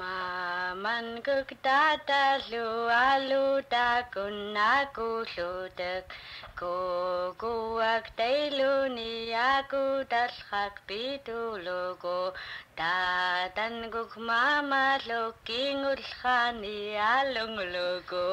Maman kuk tata lu alu takun aku lutek ku kuak lu ni aku tashak pituluku tatan kuk mama luking ulhani lu go